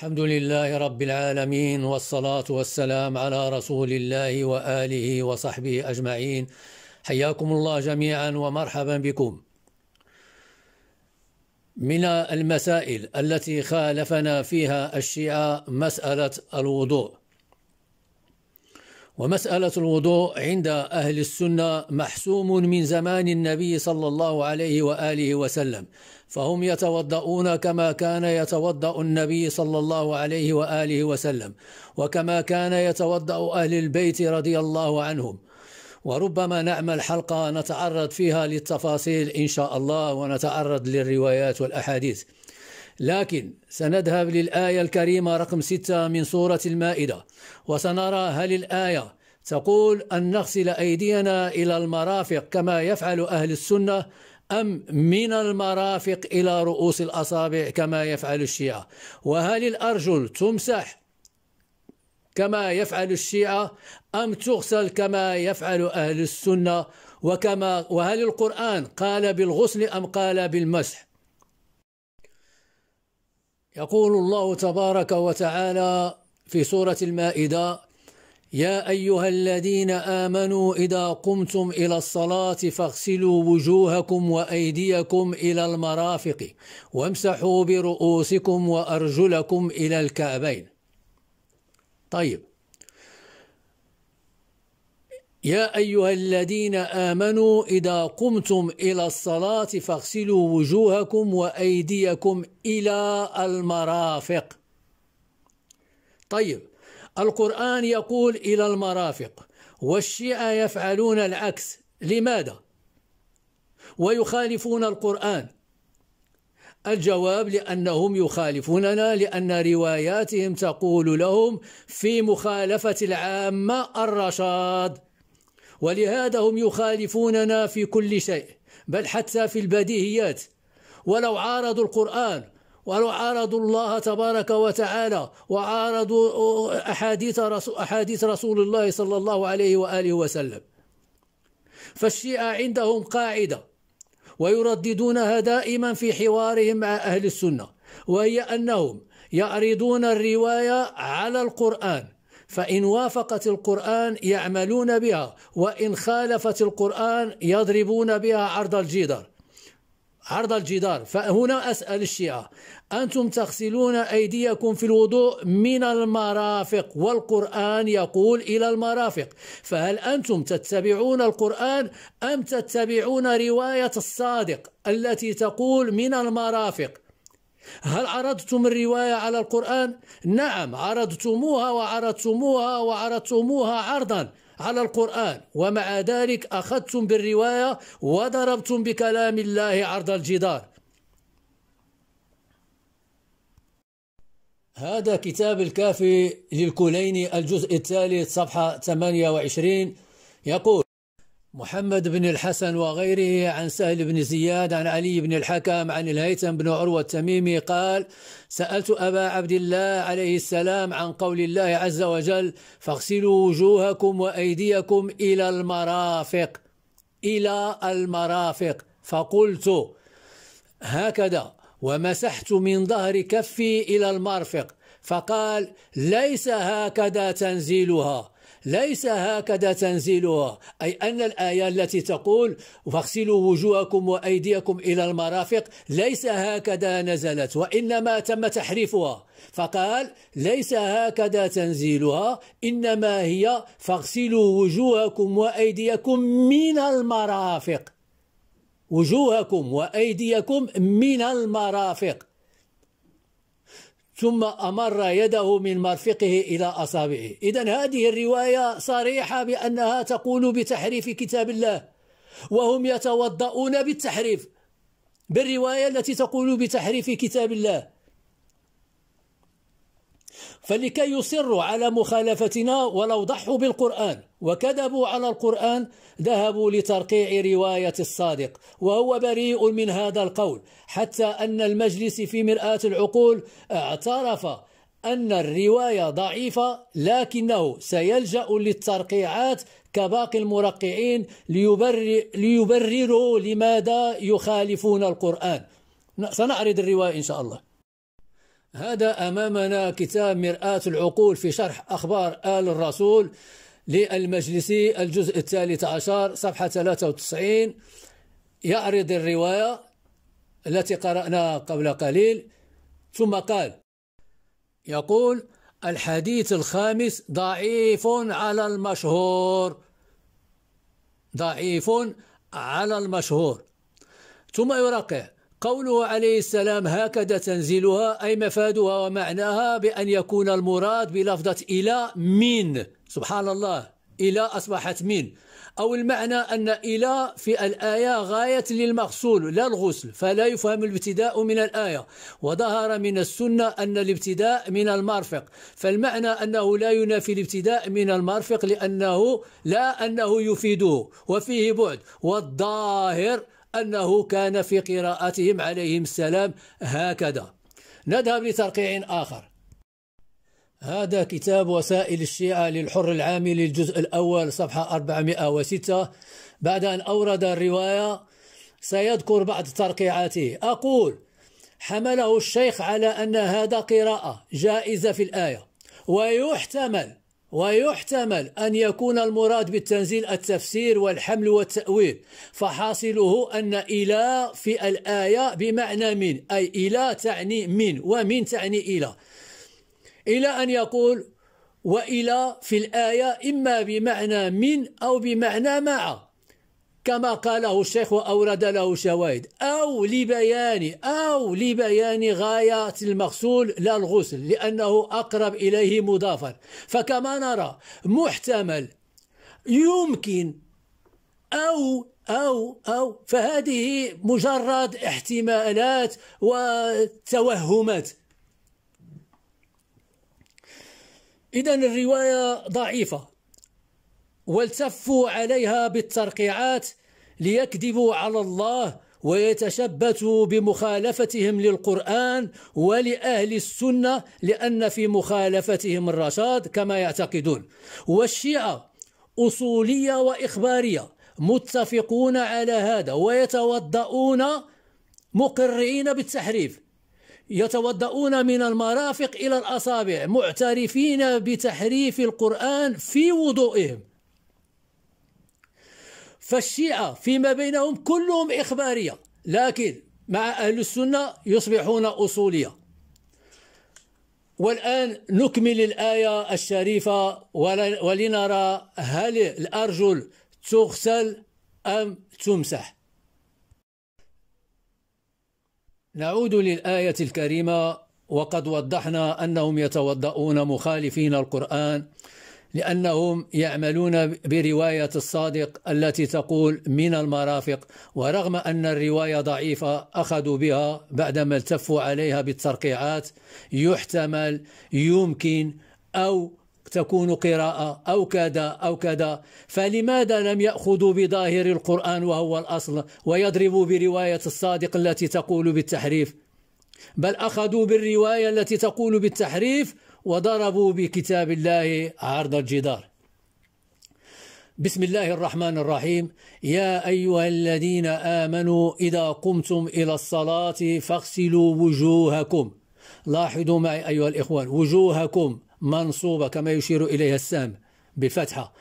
الحمد لله رب العالمين والصلاة والسلام على رسول الله وآله وصحبه أجمعين حياكم الله جميعا ومرحبا بكم من المسائل التي خالفنا فيها الشيعة مسألة الوضوء ومسألة الوضوء عند أهل السنة محسوم من زمان النبي صلى الله عليه وآله وسلم فهم يتوضؤون كما كان يتوضأ النبي صلى الله عليه وآله وسلم وكما كان يتوضأ أهل البيت رضي الله عنهم وربما نعمل حلقة نتعرض فيها للتفاصيل إن شاء الله ونتعرض للروايات والأحاديث لكن سنذهب للآية الكريمة رقم ستة من سورة المائدة وسنرى هل الآية تقول أن نغسل أيدينا إلى المرافق كما يفعل أهل السنة أم من المرافق إلى رؤوس الأصابع كما يفعل الشيعة وهل الأرجل تمسح كما يفعل الشيعة أم تغسل كما يفعل أهل السنة وكما وهل القرآن قال بالغسل أم قال بالمسح يقول الله تبارك وتعالى في سوره المائده يا ايها الذين امنوا اذا قمتم الى الصلاه فاغسلوا وجوهكم وايديكم الى المرافق وامسحوا برؤوسكم وارجلكم الى الكعبين طيب يا أيها الذين آمنوا إذا قمتم إلى الصلاة فاغسلوا وجوهكم وأيديكم إلى المرافق. طيب، القرآن يقول إلى المرافق، والشيعة يفعلون العكس، لماذا؟ ويخالفون القرآن. الجواب لأنهم يخالفوننا لأن رواياتهم تقول لهم في مخالفة العامة الرشاد. ولهذا هم يخالفوننا في كل شيء بل حتى في البديهيات ولو عارضوا القرآن ولو عارضوا الله تبارك وتعالى وعارضوا أحاديث رسول, أحاديث رسول الله صلى الله عليه وآله وسلم فالشيعة عندهم قاعدة ويرددونها دائما في حوارهم مع أهل السنة وهي أنهم يعرضون الرواية على القرآن فإن وافقت القرآن يعملون بها وإن خالفت القرآن يضربون بها عرض الجدار عرض الجدار فهنا أسأل الشيعة أنتم تغسلون أيديكم في الوضوء من المرافق والقرآن يقول إلى المرافق فهل أنتم تتبعون القرآن أم تتبعون رواية الصادق التي تقول من المرافق هل عرضتم الرواية على القرآن؟ نعم عرضتموها وعرضتموها وعرضتموها عرضا على القرآن ومع ذلك أخذتم بالرواية وضربتم بكلام الله عرض الجدار هذا كتاب الكافي للكوليني الجزء الثالث صفحة 28 يقول محمد بن الحسن وغيره عن سهل بن زياد عن علي بن الحكم عن الهيثم بن عروة التميمي قال سألت أبا عبد الله عليه السلام عن قول الله عز وجل فاغسلوا وجوهكم وأيديكم إلى المرافق إلى المرافق فقلت هكذا ومسحت من ظهر كفي إلى المرفق فقال ليس هكذا تنزيلها ليس هكذا تنزيلها أي أن الآية التي تقول فاغسلوا وجوهكم وأيديكم إلى المرافق ليس هكذا نزلت وإنما تم تحريفها فقال ليس هكذا تنزيلها إنما هي فاغسلوا وجوهكم وأيديكم من المرافق وجوهكم وأيديكم من المرافق ثم أمر يده من مرفقه إلى أصابعه إذا هذه الرواية صريحة بأنها تقول بتحريف كتاب الله وهم يتوضؤون بالتحريف بالرواية التي تقول بتحريف كتاب الله فلكي يصروا على مخالفتنا ولو ضحوا بالقرآن وكذبوا على القرآن ذهبوا لترقيع رواية الصادق وهو بريء من هذا القول حتى أن المجلس في مرآة العقول اعترف أن الرواية ضعيفة لكنه سيلجأ للترقيعات كباقي المرقعين ليبرر ليبرروا لماذا يخالفون القرآن سنعرض الرواية إن شاء الله هذا أمامنا كتاب مرآة العقول في شرح أخبار آل الرسول للمجلس الجزء الثالث عشر صفحة 93 يعرض الرواية التي قرأناها قبل قليل ثم قال يقول الحديث الخامس ضعيف على المشهور ضعيف على المشهور ثم يرقع قوله عليه السلام هكذا تنزيلها أي مفادها ومعناها بأن يكون المراد بلفظة إلى من سبحان الله إلى أصبحت من أو المعنى أن إلى في الآية غاية للمغسول لا الغسل فلا يفهم الابتداء من الآية وظهر من السنة أن الابتداء من المرفق فالمعنى أنه لا ينافي الابتداء من المرفق لأنه لا أنه يفيده وفيه بعد والظاهر أنه كان في قراءتهم عليهم السلام هكذا نذهب لترقيع آخر هذا كتاب وسائل الشيعة للحر العامل الجزء الأول صفحة 406 بعد أن أورد الرواية سيذكر بعض ترقيعاته أقول حمله الشيخ على أن هذا قراءة جائزة في الآية ويحتمل ويحتمل أن يكون المراد بالتنزيل التفسير والحمل والتأويل فحاصله أن إلى في الآية بمعنى من أي إلى تعني من ومن تعني إلى إلى أن يقول وإلى في الآية إما بمعنى من أو بمعنى مع كما قاله الشيخ وأورد له شوائد أو لبيان أو لبيان غاية المغسول لا الغسل لأنه أقرب إليه مضافا فكما نرى محتمل يمكن أو أو أو فهذه مجرد احتمالات وتوهمات إذا الرواية ضعيفة والتفوا عليها بالترقيعات ليكذبوا على الله ويتشبثوا بمخالفتهم للقرآن ولأهل السنة لأن في مخالفتهم الرشاد كما يعتقدون والشيعة أصولية وإخبارية متفقون على هذا ويتوضؤون مقرعين بالتحريف يتوضؤون من المرافق إلى الأصابع معترفين بتحريف القرآن في وضوئهم فالشيعة فيما بينهم كلهم إخبارية لكن مع أهل السنة يصبحون أصولية والآن نكمل الآية الشريفة ولنرى هل الأرجل تغسل أم تمسح نعود للآية الكريمة وقد وضحنا أنهم يتوضؤون مخالفين القرآن لأنهم يعملون برواية الصادق التي تقول من المرافق ورغم أن الرواية ضعيفة أخذوا بها بعدما التفوا عليها بالترقيعات يحتمل يمكن أو تكون قراءة أو كذا أو كذا فلماذا لم يأخذوا بظاهر القرآن وهو الأصل ويضربوا برواية الصادق التي تقول بالتحريف بل أخذوا بالرواية التي تقول بالتحريف وضربوا بكتاب الله عرض الجدار بسم الله الرحمن الرحيم يا أيها الذين آمنوا إذا قمتم إلى الصلاة فاغسلوا وجوهكم لاحظوا معي أيها الإخوان وجوهكم منصوبة كما يشير إليها السام بالفتحة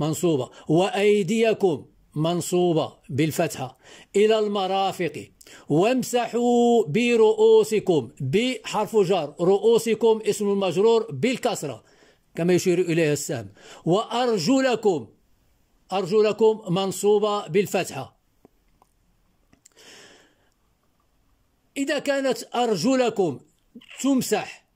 منصوبة وأيديكم منصوبة بالفتحة إلى المرافق وامسحوا برؤوسكم بحرف جر رؤوسكم اسم المجرور بالكسرة كما يشير إليها السام وأرجلكم أرجلكم منصوبة بالفتحة إذا كانت أرجلكم تمسح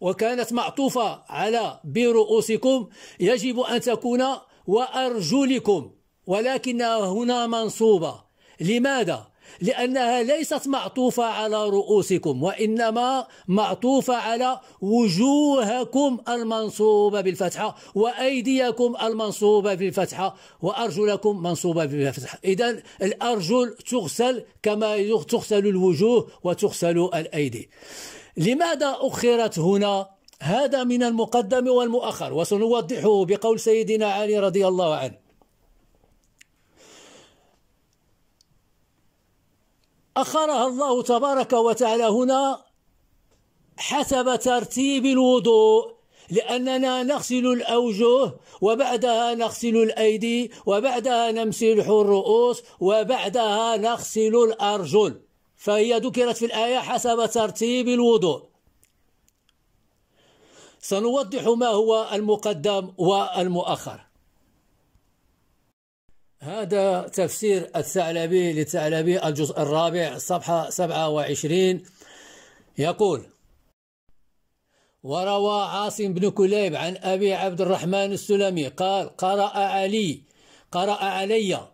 وكانت معطوفة على برؤوسكم يجب أن تكون وأرجلكم ولكنها هنا منصوبة لماذا؟ لأنها ليست معطوفة على رؤوسكم وإنما معطوفة على وجوهكم المنصوبة بالفتحة وأيديكم المنصوبة بالفتحة وأرجلكم منصوبة بالفتحة إذا الأرجل تغسل كما تغسل الوجوه وتغسل الأيدي لماذا أخرت هنا هذا من المقدم والمؤخر وسنوضحه بقول سيدنا علي رضي الله عنه أخرها الله تبارك وتعالى هنا حسب ترتيب الوضوء لأننا نغسل الأوجه وبعدها نغسل الأيدي وبعدها نمسح الرؤوس وبعدها نغسل الأرجل فهي ذكرت في الآية حسب ترتيب الوضوء سنوضح ما هو المقدم والمؤخر هذا تفسير الثعلبي للثعلبي الجزء الرابع صفحة 27 يقول وروى عاصم بن كليب عن أبي عبد الرحمن السلمي قال قرأ علي قرأ علي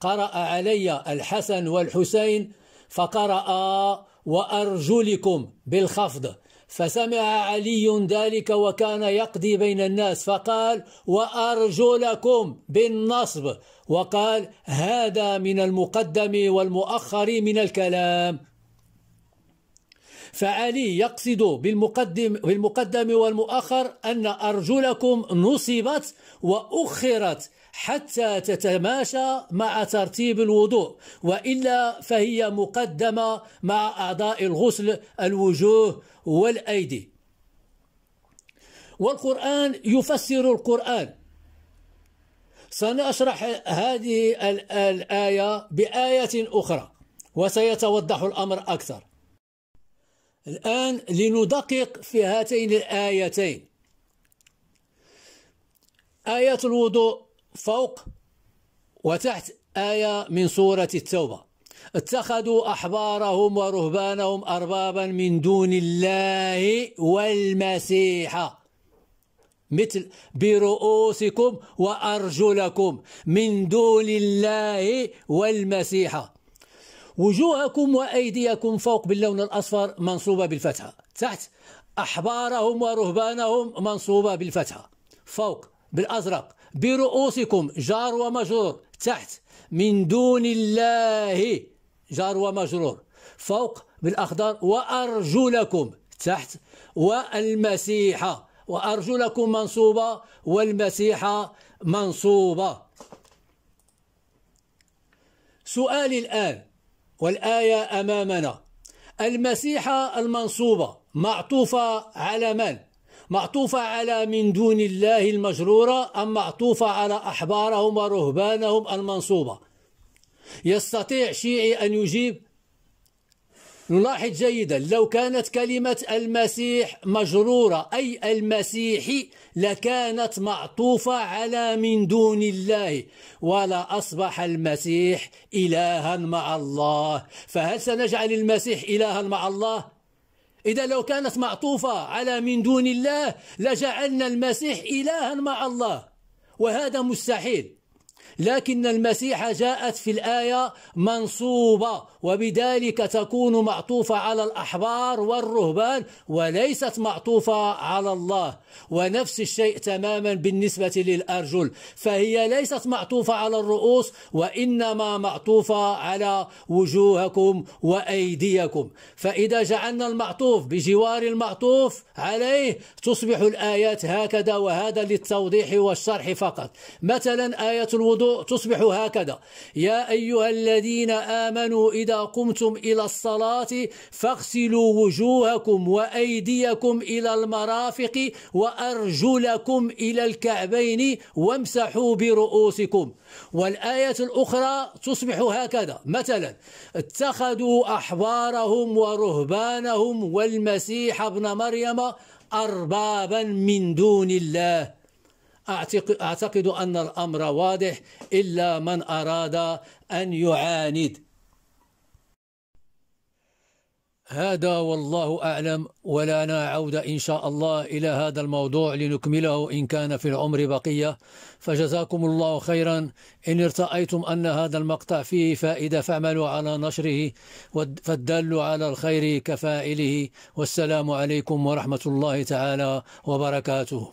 قرأ علي الحسن والحسين فقرأ وأرجلكم بالخفض فسمع علي ذلك وكان يقضي بين الناس فقال وارجلكم بالنصب وقال هذا من المقدم والمؤخر من الكلام فعلي يقصد بالمقدم بالمقدم والمؤخر ان ارجلكم نصبت واخرت حتى تتماشى مع ترتيب الوضوء والا فهي مقدمه مع اعضاء الغسل الوجوه والايدي والقران يفسر القران سنشرح هذه الايه بايه اخرى وسيتوضح الامر اكثر الان لندقق في هاتين الايتين ايه الوضوء فوق وتحت آية من سورة التوبة اتخذوا أحبارهم ورهبانهم أربابا من دون الله والمسيح مثل برؤوسكم وأرجلكم من دون الله والمسيح وجوهكم وأيديكم فوق باللون الأصفر منصوبة بالفتحة تحت أحبارهم ورهبانهم منصوبة بالفتحة فوق بالأزرق برؤوسكم جار ومجرور تحت من دون الله جار ومجرور فوق بالأخضر وأرجلكم تحت والمسيحة وأرجلكم منصوبة والمسيحة منصوبة سؤالي الآن والآية أمامنا المسيحة المنصوبة معطوفة على من؟ معطوفة على من دون الله المجرورة أم معطوفة على أحبارهم ورهبانهم المنصوبة يستطيع شيعي أن يجيب نلاحظ جيدا لو كانت كلمة المسيح مجرورة أي المسيح لكانت معطوفة على من دون الله ولا أصبح المسيح إلها مع الله فهل سنجعل المسيح إلها مع الله؟ إذا لو كانت معطوفة على من دون الله لجعلنا المسيح إلها مع الله وهذا مستحيل لكن المسيح جاءت في الآية منصوبة وبذلك تكون معطوفة على الأحبار والرهبان وليست معطوفة على الله ونفس الشيء تماما بالنسبة للأرجل فهي ليست معطوفة على الرؤوس وإنما معطوفة على وجوهكم وأيديكم فإذا جعلنا المعطوف بجوار المعطوف عليه تصبح الآيات هكذا وهذا للتوضيح والشرح فقط مثلا آية الوضوء تصبح هكذا يا أيها الذين آمنوا إذا قمتم إلى الصلاة فاغسلوا وجوهكم وأيديكم إلى المرافق وأرجلكم إلى الكعبين وامسحوا برؤوسكم والآية الأخرى تصبح هكذا مثلا اتخذوا أحبارهم ورهبانهم والمسيح ابن مريم أربابا من دون الله أعتقد أن الأمر واضح إلا من أراد أن يعاند هذا والله أعلم ولا نعود إن شاء الله إلى هذا الموضوع لنكمله إن كان في العمر بقية فجزاكم الله خيرا إن ارتأيتم أن هذا المقطع فيه فائدة فاعملوا على نشره فالدل على الخير كفائله والسلام عليكم ورحمة الله تعالى وبركاته